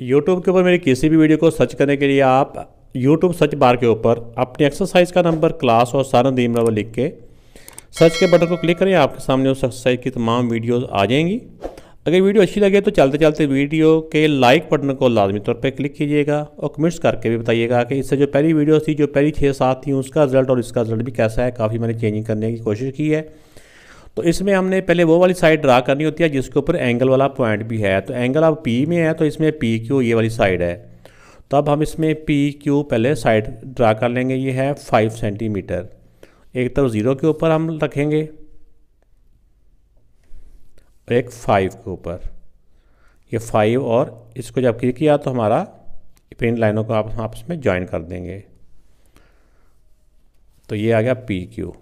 YouTube के ऊपर मेरी किसी भी वीडियो को सर्च करने के लिए आप यूट्यूब सर्च बार के ऊपर अपनी एक्सरसाइज का नंबर क्लास और सारा दीम नंबर लिख के सर्च के बटन को क्लिक करें आपके सामने उस एक्सरसाइज की तमाम वीडियोस आ जाएंगी अगर वीडियो अच्छी लगे तो चलते चलते वीडियो के लाइक बटन को लाजमी तौर पर क्लिक कीजिएगा और कमेंट्स करके भी बताइएगा कि इससे जो पहली वीडियो थी जो पहली छः सात थी उसका रिजल्ट और इसका रिजल्ट भी कैसा है काफ़ी मैंने चेंजिंग करने की कोशिश की है तो इसमें हमने पहले वो वाली साइड ड्रा करनी होती है जिसके ऊपर एंगल वाला पॉइंट भी है तो एंगल अब पी में है तो इसमें पी क्यू ये वाली साइड है तो अब हम इसमें पी क्यू पहले साइड ड्रा कर लेंगे ये है फाइव सेंटीमीटर एक तरफ ज़ीरो के ऊपर हम रखेंगे और एक फाइव के ऊपर ये फाइव और इसको जब क्लिक किया तो हमारा प्रिंट लाइनों को आप आपस में ज्वाइन कर देंगे तो ये आ गया पी क्यू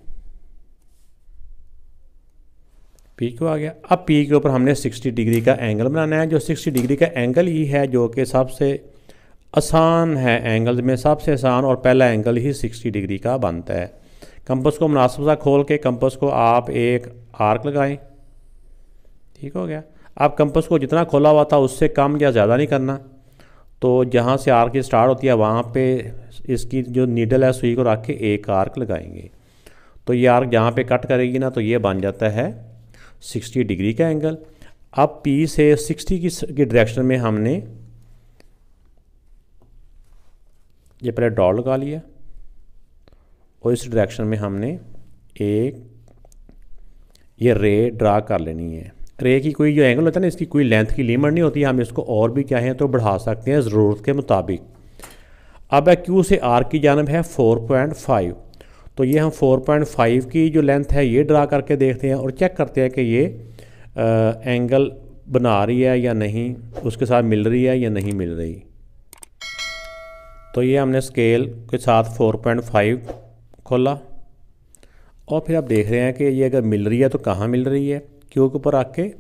पी क्यू आ गया अब पी के ऊपर हमने 60 डिग्री का एंगल बनाना है जो 60 डिग्री का एंगल ही है जो कि सबसे आसान है एंगल में सबसे आसान और पहला एंगल ही 60 डिग्री का बनता है कंपस को मुनासिब सा खोल के कंपस को आप एक आर्क लगाएं ठीक हो गया अब कंपस को जितना खोला हुआ था उससे कम या ज़्यादा नहीं करना तो जहाँ से आर्क स्टार्ट होती है वहाँ पर इसकी जो नीडल है सुई को रख के एक आर्क लगाएंगे तो ये आर्क जहाँ पर कट करेगी ना तो ये बन जाता है सिक्सटी डिग्री का एंगल अब पी से सिक्सटी की, की डायरेक्शन में हमने ये पहले डॉ लगा लिया और इस डायरेक्शन में हमने एक ये रे ड्रा कर लेनी है रे की कोई जो एंगल होता है ना इसकी कोई लेंथ की लिमिट नहीं होती हम इसको और भी है तो बढ़ा सकते हैं ज़रूरत के मुताबिक अब है क्यू से आर की जानब है 4.5 तो ये हम 4.5 की जो लेंथ है ये ड्रा करके देखते हैं और चेक करते हैं कि ये आ, एंगल बना रही है या नहीं उसके साथ मिल रही है या नहीं मिल रही तो ये हमने स्केल के साथ 4.5 खोला और फिर आप देख रहे हैं कि ये अगर मिल रही है तो कहाँ मिल रही है क्यों के ऊपर आके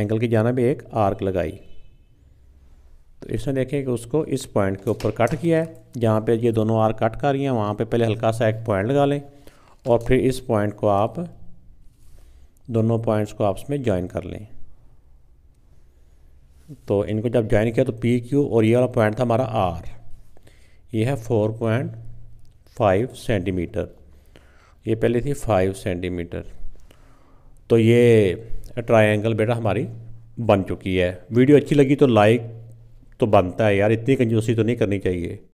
एंगल की जाना भी एक आर्क लगाई तो इसमें देखें कि उसको इस पॉइंट के ऊपर कट किया है जहाँ पे ये दोनों आर कट कर रही हैं वहाँ पे पहले हल्का सा एक पॉइंट लगा लें और फिर इस पॉइंट को आप दोनों पॉइंट्स को आपस में ज्वाइन कर लें तो इनको जब ज्वाइन किया तो पी क्यू और ये वाला पॉइंट था हमारा आर ये है फोर पॉइंट फाइव सेंटीमीटर ये पहले थी फाइव सेंटीमीटर तो ये ट्राइंगल बेटा हमारी बन चुकी है वीडियो अच्छी लगी तो लाइक तो बनता है यार इतनी कंजूसी तो नहीं करनी चाहिए